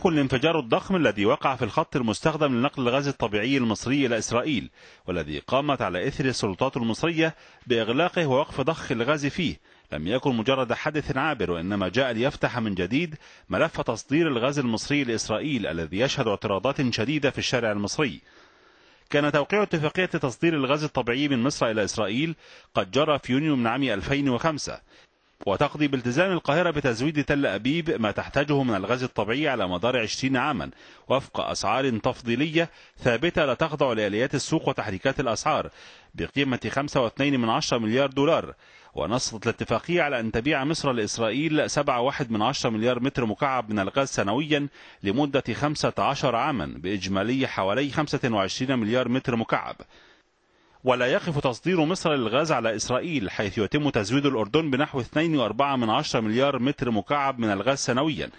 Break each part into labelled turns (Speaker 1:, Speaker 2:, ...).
Speaker 1: يمكن الانفجار الضخم الذي وقع في الخط المستخدم لنقل الغاز الطبيعي المصري إلى إسرائيل والذي قامت على إثر السلطات المصرية بإغلاقه ووقف ضخ الغاز فيه لم يكن مجرد حدث عابر وإنما جاء ليفتح من جديد ملف تصدير الغاز المصري لإسرائيل الذي يشهد اعتراضات شديدة في الشارع المصري كان توقيع اتفاقية تصدير الغاز الطبيعي من مصر إلى إسرائيل قد جرى في يونيو من عام 2005 وتقضي بالتزام القاهرة بتزويد تل أبيب ما تحتاجه من الغاز الطبيعي على مدار 20 عاما وفق أسعار تفضيلية ثابتة لا تخضع لآليات السوق وتحريكات الأسعار بقيمة 5.2 من مليار دولار ونصت الاتفاقية على أن تبيع مصر لإسرائيل 7.1 من مليار متر مكعب من الغاز سنويا لمدة 15 عاما بإجمالي حوالي 25 مليار متر مكعب ولا يقف تصدير مصر للغاز على إسرائيل حيث يتم تزويد الأردن بنحو 2.4 مليار متر مكعب من الغاز سنويا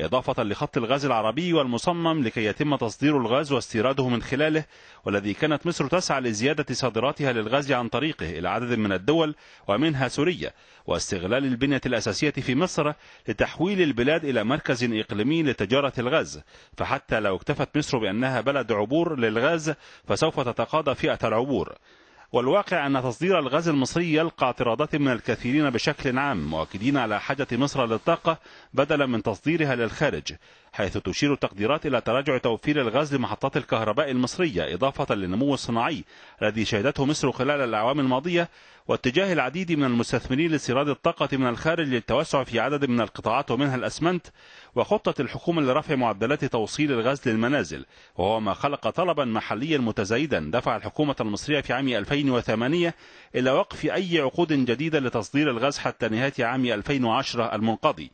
Speaker 1: إضافة لخط الغاز العربي والمصمم لكي يتم تصدير الغاز واستيراده من خلاله والذي كانت مصر تسعى لزيادة صادراتها للغاز عن طريقه إلى عدد من الدول ومنها سوريا واستغلال البنية الأساسية في مصر لتحويل البلاد إلى مركز إقليمي لتجارة الغاز فحتى لو اكتفت مصر بأنها بلد عبور للغاز فسوف تتقاضى فئة العبور والواقع أن تصدير الغاز المصري يلقى اعتراضات من الكثيرين بشكل عام مؤكدين على حاجة مصر للطاقة بدلا من تصديرها للخارج حيث تشير التقديرات إلى تراجع توفير الغاز لمحطات الكهرباء المصرية إضافة للنمو الصناعي الذي شهدته مصر خلال الأعوام الماضية واتجاه العديد من المستثمرين لاستيراد الطاقة من الخارج للتوسع في عدد من القطاعات ومنها الأسمنت وخطة الحكومة لرفع معدلات توصيل الغاز للمنازل وهو ما خلق طلبا محليا متزايدا دفع الحكومة المصرية في عام 2008 إلى وقف أي عقود جديدة لتصدير الغاز حتى نهاية عام 2010 المنقضي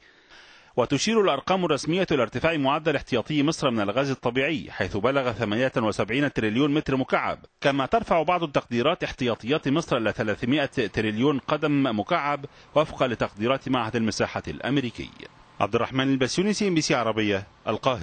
Speaker 1: وتشير الأرقام الرسمية إلى ارتفاع معدل احتياطي مصر من الغاز الطبيعي حيث بلغ 78 تريليون متر مكعب كما ترفع بعض التقديرات احتياطيات مصر إلى 300 تريليون قدم مكعب وفقا لتقديرات معهد المساحة الأمريكي عبد الرحمن البسيوني سي بي سي عربية القاهرة